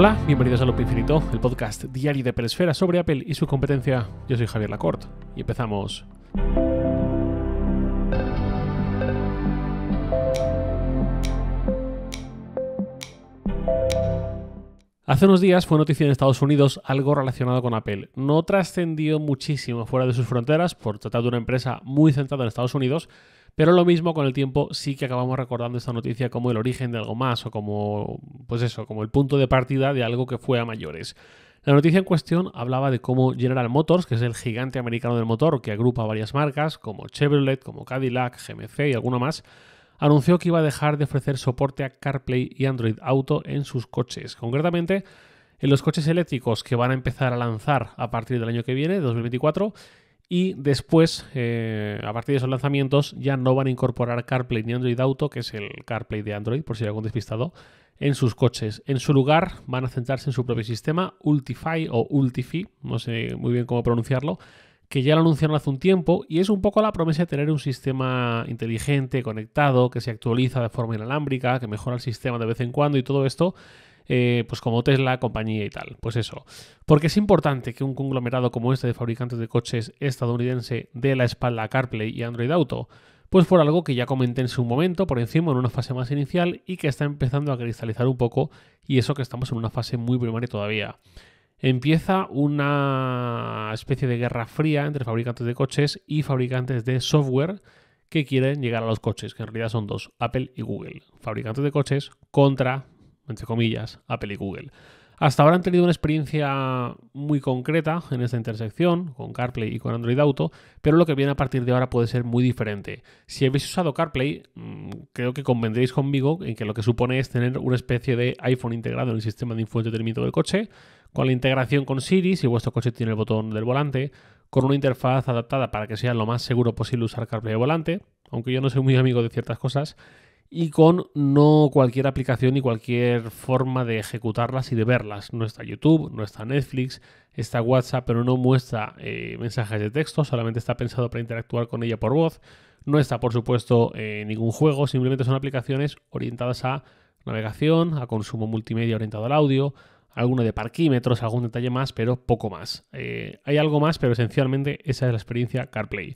Hola, bienvenidos a Loop Infinito, el podcast diario de Peresfera sobre Apple y su competencia. Yo soy Javier Lacorte y empezamos. Hace unos días fue noticia en Estados Unidos algo relacionado con Apple. No trascendió muchísimo fuera de sus fronteras por tratar de una empresa muy centrada en Estados Unidos, pero lo mismo con el tiempo sí que acabamos recordando esta noticia como el origen de algo más o como, pues eso, como el punto de partida de algo que fue a mayores. La noticia en cuestión hablaba de cómo General Motors, que es el gigante americano del motor que agrupa varias marcas como Chevrolet, como Cadillac, GMC y alguno más, anunció que iba a dejar de ofrecer soporte a CarPlay y Android Auto en sus coches. Concretamente, en los coches eléctricos que van a empezar a lanzar a partir del año que viene, 2024, y después, eh, a partir de esos lanzamientos, ya no van a incorporar CarPlay ni Android Auto, que es el CarPlay de Android, por si hay algún despistado, en sus coches. En su lugar, van a centrarse en su propio sistema, Ultify o Ultifi, no sé muy bien cómo pronunciarlo, que ya lo anunciaron hace un tiempo y es un poco la promesa de tener un sistema inteligente, conectado, que se actualiza de forma inalámbrica, que mejora el sistema de vez en cuando y todo esto eh, pues como Tesla, compañía y tal. Pues eso. Porque es importante que un conglomerado como este de fabricantes de coches estadounidense dé la espalda a CarPlay y Android Auto. Pues por algo que ya comenté en su momento, por encima, en una fase más inicial y que está empezando a cristalizar un poco, y eso que estamos en una fase muy primaria todavía. Empieza una especie de guerra fría entre fabricantes de coches y fabricantes de software que quieren llegar a los coches, que en realidad son dos, Apple y Google. Fabricantes de coches contra entre comillas, Apple y Google. Hasta ahora han tenido una experiencia muy concreta en esta intersección, con CarPlay y con Android Auto, pero lo que viene a partir de ahora puede ser muy diferente. Si habéis usado CarPlay, mm, creo que convendréis conmigo en que lo que supone es tener una especie de iPhone integrado en el sistema de infoentretenimiento del coche, con la integración con Siri, si vuestro coche tiene el botón del volante, con una interfaz adaptada para que sea lo más seguro posible usar CarPlay de volante, aunque yo no soy muy amigo de ciertas cosas, y con no cualquier aplicación y cualquier forma de ejecutarlas y de verlas. No está YouTube, no está Netflix, está WhatsApp, pero no muestra eh, mensajes de texto, solamente está pensado para interactuar con ella por voz. No está, por supuesto, ningún juego, simplemente son aplicaciones orientadas a navegación, a consumo multimedia orientado al audio, alguno de parquímetros, algún detalle más, pero poco más. Eh, hay algo más, pero esencialmente esa es la experiencia CarPlay.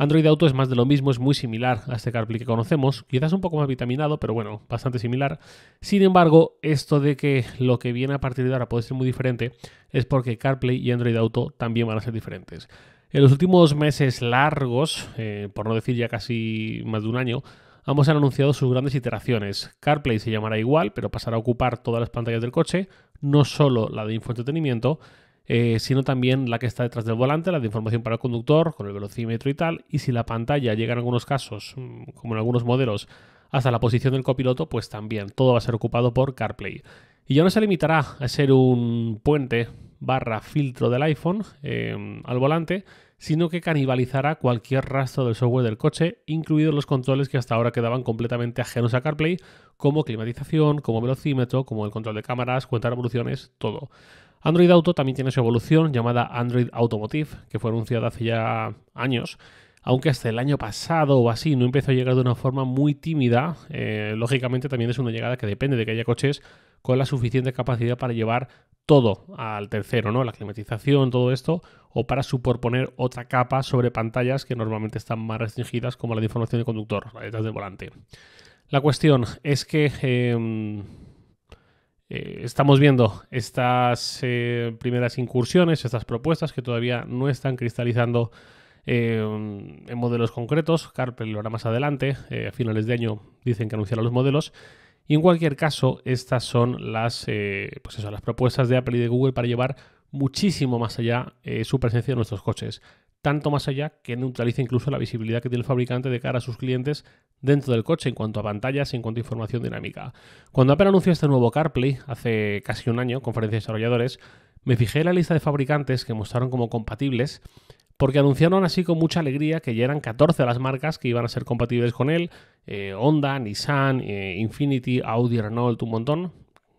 Android Auto es más de lo mismo, es muy similar a este CarPlay que conocemos, quizás un poco más vitaminado, pero bueno, bastante similar. Sin embargo, esto de que lo que viene a partir de ahora puede ser muy diferente es porque CarPlay y Android Auto también van a ser diferentes. En los últimos meses largos, eh, por no decir ya casi más de un año, ambos han anunciado sus grandes iteraciones. CarPlay se llamará igual, pero pasará a ocupar todas las pantallas del coche, no solo la de infoentretenimiento, eh, sino también la que está detrás del volante, la de información para el conductor, con el velocímetro y tal. Y si la pantalla llega en algunos casos, mm, como en algunos modelos, hasta la posición del copiloto, pues también todo va a ser ocupado por CarPlay. Y ya no se limitará a ser un puente barra filtro del iPhone em, al volante, sino que canibalizará cualquier rastro del software del coche, incluidos los controles que hasta ahora quedaban completamente ajenos a CarPlay, como climatización, como velocímetro, como el control de cámaras, cuenta de revoluciones, todo. Android Auto también tiene su evolución llamada Android Automotive, que fue anunciada hace ya años, aunque hasta el año pasado o así no empezó a llegar de una forma muy tímida. Eh, lógicamente también es una llegada que depende de que haya coches con la suficiente capacidad para llevar todo al tercero, ¿no? La climatización, todo esto, o para superponer otra capa sobre pantallas que normalmente están más restringidas, como la de información de conductor, la detrás del volante. La cuestión es que em, eh, estamos viendo estas eh, primeras incursiones, estas propuestas que todavía no están cristalizando eh, en modelos concretos. Carpel lo hará más adelante, a finales de año dicen que anunciará los modelos. Y en cualquier caso, estas son las, pues las propuestas de Apple y de Google para llevar muchísimo más allá su presencia en nuestros coches tanto más allá que neutraliza incluso la visibilidad que tiene el fabricante de cara a sus clientes dentro del coche en cuanto a pantallas y en cuanto a información dinámica. Cuando Apple anunció este nuevo CarPlay hace casi un año, conferencia de desarrolladores, me fijé en la lista de fabricantes que mostraron como compatibles porque anunciaron así con mucha alegría que ya eran 14 las marcas que iban a ser compatibles con él, eh, Honda, Nissan, eh, Infinity, Audi, Renault, un montón,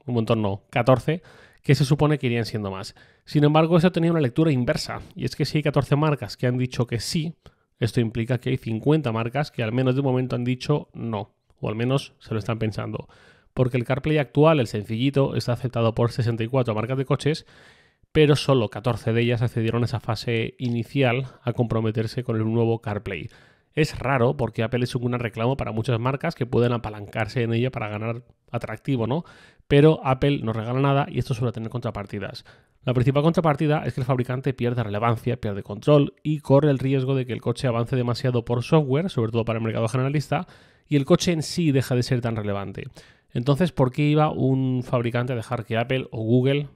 un montón no, 14 que se supone que irían siendo más. Sin embargo, eso ha tenido una lectura inversa, y es que si hay 14 marcas que han dicho que sí, esto implica que hay 50 marcas que al menos de momento han dicho no, o al menos se lo están pensando. Porque el CarPlay actual, el sencillito, está aceptado por 64 marcas de coches, pero solo 14 de ellas accedieron a esa fase inicial a comprometerse con el nuevo CarPlay. Es raro porque Apple es un gran reclamo para muchas marcas que pueden apalancarse en ella para ganar atractivo, ¿no? Pero Apple no regala nada y esto suele tener contrapartidas. La principal contrapartida es que el fabricante pierde relevancia, pierde control y corre el riesgo de que el coche avance demasiado por software, sobre todo para el mercado generalista, y el coche en sí deja de ser tan relevante. Entonces, ¿por qué iba un fabricante a dejar que Apple o Google,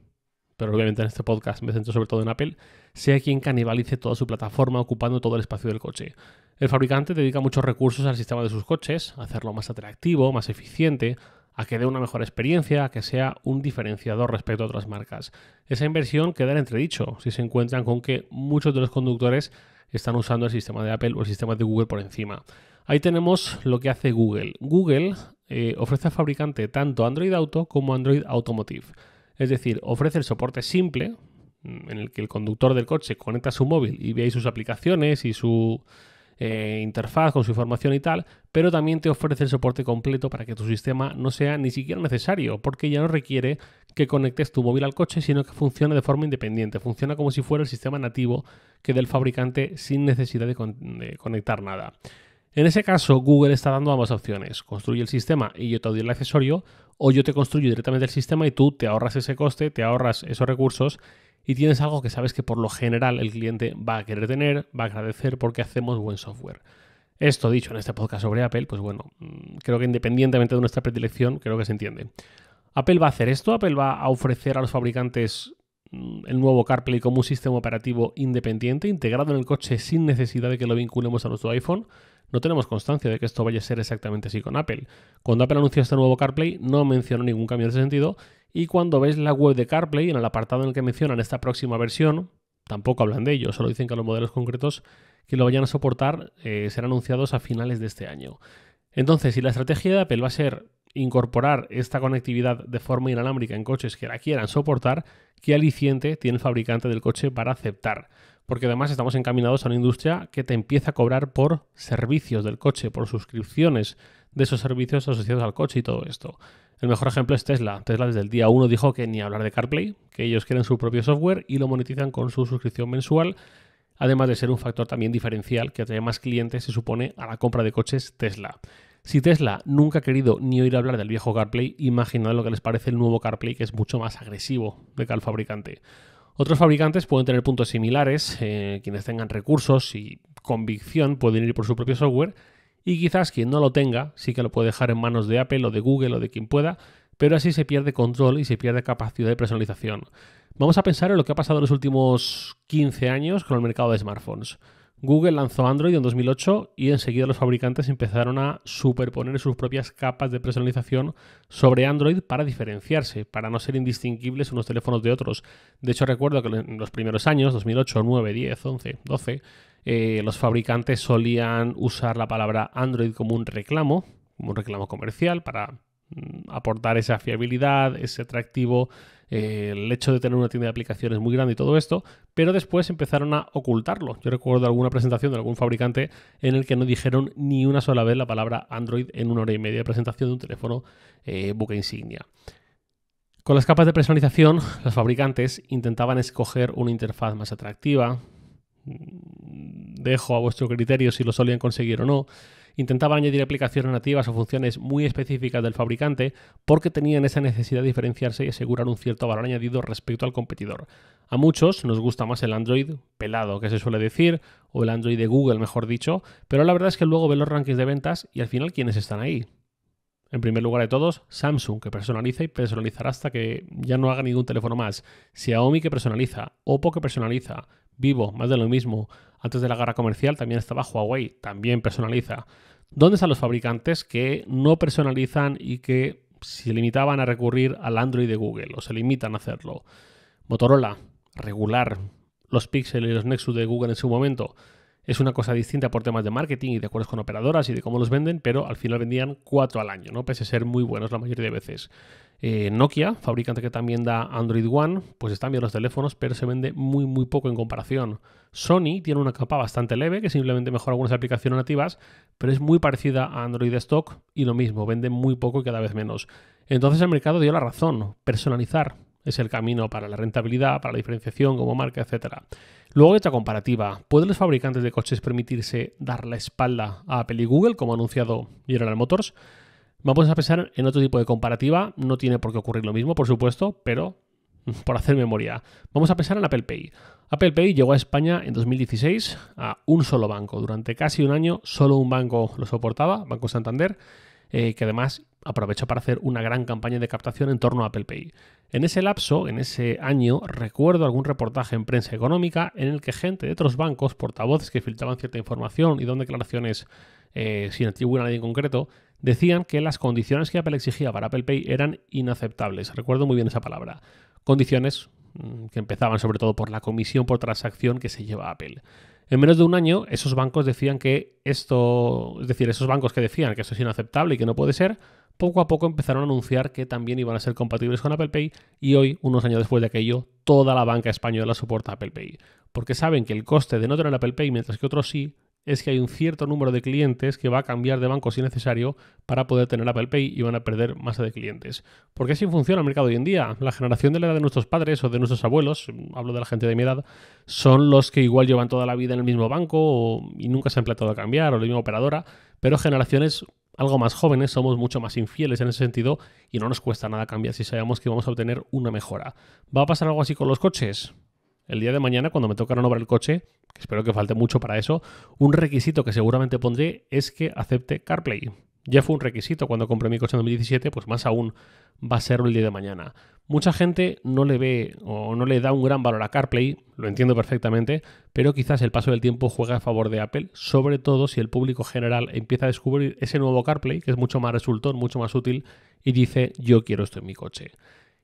pero obviamente en este podcast me centro sobre todo en Apple, sea quien canibalice toda su plataforma ocupando todo el espacio del coche? El fabricante dedica muchos recursos al sistema de sus coches, a hacerlo más atractivo, más eficiente, a que dé una mejor experiencia, a que sea un diferenciador respecto a otras marcas. Esa inversión queda en entredicho si se encuentran con que muchos de los conductores están usando el sistema de Apple o el sistema de Google por encima. Ahí tenemos lo que hace Google. Google eh, ofrece al fabricante tanto Android Auto como Android Automotive. Es decir, ofrece el soporte simple mm, en el que el conductor del coche conecta su móvil y ve ahí sus aplicaciones y su eh, interfaz, con su información y tal, pero también te ofrece el soporte completo para que tu sistema no sea ni siquiera necesario, porque ya no requiere que conectes tu móvil al coche, sino que funcione de forma independiente. Funciona como si fuera el sistema nativo que del fabricante sin necesidad de, de conectar nada. En ese caso, Google está dando ambas opciones. Construye el sistema y yo te doy el accesorio, o yo te construyo directamente el sistema y tú te ahorras ese coste, te ahorras esos recursos y tienes algo que sabes que por lo general el cliente va a querer tener, va a agradecer porque hacemos buen software. Esto dicho en este podcast sobre Apple, pues bueno, mm, creo que independientemente de nuestra predilección, creo que se entiende. Apple va a hacer esto, Apple va a ofrecer a los fabricantes mm, el nuevo CarPlay como un sistema operativo independiente, integrado en el coche sin necesidad de que lo vinculemos a nuestro iPhone. No tenemos constancia de que esto vaya a ser exactamente así con Apple. Cuando Apple anunció este nuevo CarPlay no mencionó ningún cambio de sentido y cuando veis la web de CarPlay en el apartado en el que mencionan esta próxima versión, tampoco hablan de ello, solo dicen que los modelos concretos que lo vayan a soportar eh, serán anunciados a finales de este año. Entonces, si la estrategia de Apple va a ser incorporar esta conectividad de forma inalámbrica en coches que la quieran soportar, ¿qué aliciente tiene el fabricante del coche para aceptar? porque además estamos encaminados a una industria que te empieza a cobrar por servicios del coche, por suscripciones de esos servicios asociados al coche y todo esto. El mejor ejemplo es Tesla. Tesla desde el día 1 dijo que ni hablar de CarPlay, que ellos quieren su propio software y lo monetizan con su suscripción mensual, además de ser un factor también diferencial que atrae más clientes, se supone, a la compra de coches Tesla. Si Tesla nunca ha querido ni oír hablar del viejo CarPlay, imaginad lo que les parece el nuevo CarPlay, que es mucho más agresivo de que al fabricante. Otros fabricantes pueden tener puntos similares, eh, quienes tengan recursos y convicción pueden ir por su propio software y quizás quien no lo tenga sí que lo puede dejar en manos de Apple o de Google o de quien pueda, pero así se pierde control y se pierde capacidad de personalización. Vamos a pensar en lo que ha pasado en los últimos 15 años con el mercado de smartphones. Google lanzó Android en 2008 y enseguida los fabricantes empezaron a superponer sus propias capas de personalización sobre Android para diferenciarse, para no ser indistinguibles unos teléfonos de otros. De hecho, recuerdo que en los primeros años, 2008, 9, 10, 11, 12, los fabricantes solían usar la palabra Android como un reclamo, como un reclamo comercial para mm, aportar esa fiabilidad, ese atractivo eh, el hecho de tener una tienda de aplicaciones muy grande y todo esto, pero después empezaron a ocultarlo. Yo recuerdo alguna presentación de algún fabricante en el que no dijeron ni una sola vez la palabra Android en una hora y media de presentación de un teléfono eh, buque insignia. Con las capas de personalización, los fabricantes intentaban escoger una interfaz más atractiva. Mm, dejo a vuestro criterio si lo solían conseguir o no intentaban añadir aplicaciones nativas o funciones muy específicas del fabricante porque tenían esa necesidad de diferenciarse y asegurar un cierto valor añadido respecto al competidor. A muchos nos gusta más el Android pelado, que se suele decir, o el Android de Google, mejor dicho, pero la verdad es que luego ven los rankings de ventas y al final quiénes están ahí. En primer lugar de todos, Samsung, que personaliza y personalizará hasta que ya no haga ningún teléfono más. Xiaomi, que personaliza. Oppo, que personaliza. Vivo, más de lo mismo. Antes de la guerra comercial también estaba Huawei, también personaliza. ¿Dónde están los fabricantes que no personalizan y que se limitaban a recurrir al Android de Google o se limitan a hacerlo? Motorola, regular. Los Pixel y los Nexus de Google en su momento es una cosa distinta por temas de marketing y de acuerdos con operadoras y de cómo los venden, pero al final vendían cuatro al año, ¿no? Pese a ser muy buenos la mayoría de veces. Eh, Nokia, fabricante que también da Android One, pues están bien los teléfonos, pero se vende muy, muy poco en comparación. Sony tiene una capa bastante leve, que simplemente mejora algunas aplicaciones nativas, pero es muy parecida a Android Stock y lo mismo, vende muy poco y cada vez menos. Entonces el mercado dio la razón, personalizar es el camino para la rentabilidad, para la diferenciación como marca, etcétera. Luego, esta comparativa, ¿pueden los fabricantes de coches permitirse dar la espalda a Apple y Google, como ha anunciado General Motors? Vamos a pensar en otro tipo de comparativa, no tiene por qué ocurrir lo mismo, por supuesto, pero por hacer memoria. Vamos a pensar en Apple Pay. Apple Pay llegó a España en 2016 a un solo banco. Durante casi un año solo un banco lo soportaba, Banco Santander, eh, que además aprovechó para hacer una gran campaña de captación en torno a Apple Pay. En ese lapso, en ese año, recuerdo algún reportaje en prensa económica en el que gente de otros bancos, portavoces que filtraban cierta información y don declaraciones eh, sin atribuir a nadie en concreto, decían que las condiciones que Apple exigía para Apple Pay eran inaceptables. Recuerdo muy bien esa palabra. Condiciones mm, que empezaban sobre todo por la comisión por transacción que se lleva Apple. En menos de un año, esos bancos decían que esto, es decir, esos bancos que decían que esto es inaceptable y que no puede ser, poco a poco empezaron a anunciar que también iban a ser compatibles con Apple Pay y hoy, unos años después de aquello, toda la banca española soporta Apple Pay. Porque saben que el coste de no tener Apple Pay mientras que otros sí es que hay un cierto número de clientes que va a cambiar de banco si necesario para poder tener Apple Pay y van a perder masa de clientes. Porque así funciona el mercado hoy en día. La generación de la edad de nuestros padres o de nuestros abuelos, hablo de la gente de mi edad, son los que igual llevan toda la vida en el mismo banco y nunca se han planteado cambiar o la misma operadora, pero generaciones algo más jóvenes somos mucho más infieles en ese sentido y no nos cuesta nada cambiar si sabemos que vamos a obtener una mejora. ¿Va a pasar algo así con los coches? El día de mañana, cuando me toca renovar el coche, que espero que falte mucho para eso, un requisito que seguramente pondré es que acepte CarPlay. Ya fue un requisito cuando compré mi coche en 2017, pues más aún va a serlo el día de mañana. Mucha gente no le ve o no le da un gran valor a CarPlay, lo entiendo perfectamente, pero quizás el paso del tiempo juega a favor de Apple, sobre todo si el público general empieza a descubrir ese nuevo CarPlay, que es mucho más resultón, mucho más útil, y dice yo quiero esto en mi coche.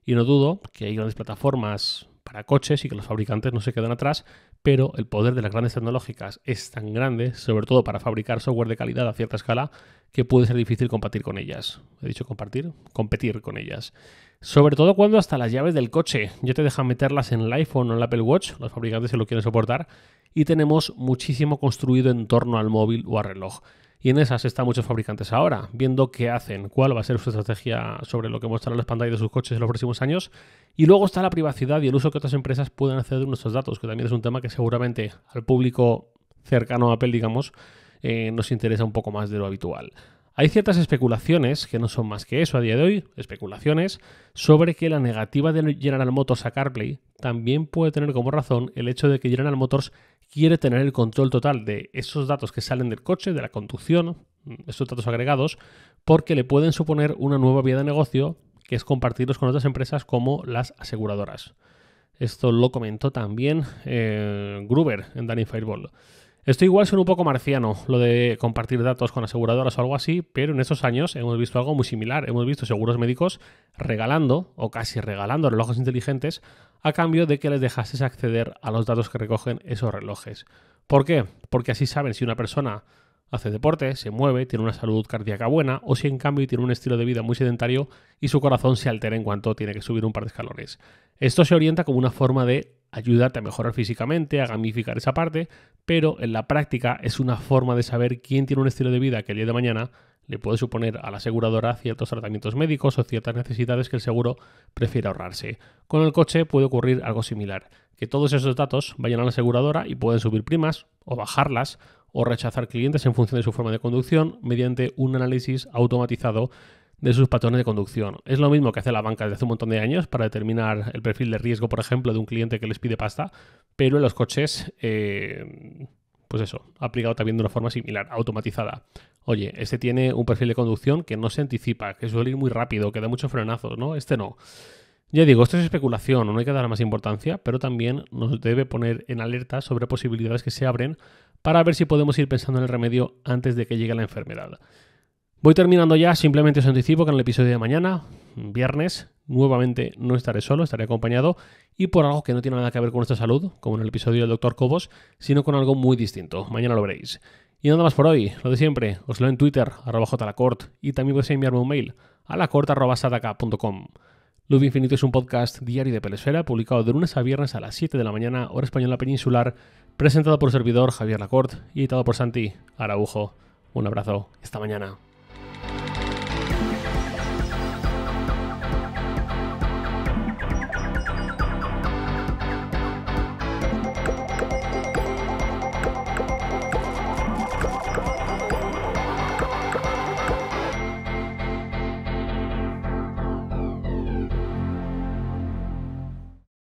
Y no dudo que hay grandes plataformas para coches y que los fabricantes no se quedan atrás, pero el poder de las grandes tecnológicas es tan grande, sobre todo para fabricar software de calidad a cierta escala, que puede ser difícil compartir con ellas. He dicho compartir, competir con ellas. Sobre todo cuando hasta las llaves del coche ya te dejan meterlas en el iPhone o en el Apple Watch, los fabricantes se lo quieren soportar, y tenemos muchísimo construido en torno al móvil o al reloj. Y en esas están muchos fabricantes ahora, viendo qué hacen, cuál va a ser su estrategia sobre lo que mostrarán las pantallas de sus coches en los próximos años y luego está la privacidad y el uso que otras empresas pueden hacer de nuestros datos, que también es un tema que seguramente al público cercano a Apple, digamos, eh, nos interesa un poco más de lo habitual. Hay ciertas especulaciones, que no son más que eso a día de hoy, especulaciones sobre que la negativa de General Motors a CarPlay también puede tener como razón el hecho de que General Motors quiere tener el control total de esos datos que salen del coche, de la conducción, mm, esos datos agregados, porque le pueden suponer una nueva vía de negocio que es compartirlos con otras empresas como las aseguradoras. Esto lo comentó también eh, Gruber en Danny Fireball. Esto igual suena un poco marciano, lo de compartir datos con aseguradoras o algo así, pero en estos años hemos visto algo muy similar. Hemos visto seguros médicos regalando, o casi regalando, relojes inteligentes a cambio de que les dejases acceder a los datos que recogen esos relojes. ¿Por qué? Porque así saben si una persona hace deporte, se mueve, tiene una salud cardíaca buena, o si en cambio tiene un estilo de vida muy sedentario y su corazón se altera en cuanto tiene que subir un par de escalones. Esto se orienta como una forma de ayudarte a mejorar físicamente, a gamificar esa parte, pero en la práctica es una forma de saber quién tiene un estilo de vida que el día de mañana le puede suponer a la aseguradora ciertos tratamientos médicos o ciertas necesidades que el seguro prefiere ahorrarse. Con el coche puede ocurrir algo similar, que todos esos datos vayan a la aseguradora y pueden subir primas o bajarlas o rechazar clientes en función de su forma de conducción mediante un análisis automatizado de sus patrones de conducción. Es lo mismo que hace la banca desde hace un montón de años para determinar el perfil de riesgo, por ejemplo, de un cliente que les pide pasta, pero en los coches, eh, pues eso, aplicado también de una forma similar, automatizada. Oye, este tiene un perfil de conducción que no se anticipa, que suele ir muy rápido, que da muchos frenazos, ¿no? Este no. Ya digo, esto es especulación, no hay que dar más importancia, pero también nos debe poner en alerta sobre posibilidades que se abren para ver si podemos ir pensando en el remedio antes de que llegue la enfermedad. Voy terminando ya, simplemente os anticipo que en el episodio de mañana, viernes, nuevamente no estaré solo, estaré acompañado y por algo que no tiene nada que ver con nuestra salud, como en el episodio del Dr. Cobos, sino con algo muy distinto. Mañana lo veréis. Y nada más por hoy, lo de siempre, os lo en Twitter, arroba y también podéis enviarme un mail a lacort.sadaka.com. Luz Infinito es un podcast diario de Pelesfera, publicado de lunes a viernes a las 7 de la mañana, hora española peninsular, presentado por el servidor Javier Lacorte y editado por Santi Araujo. Un abrazo, esta mañana.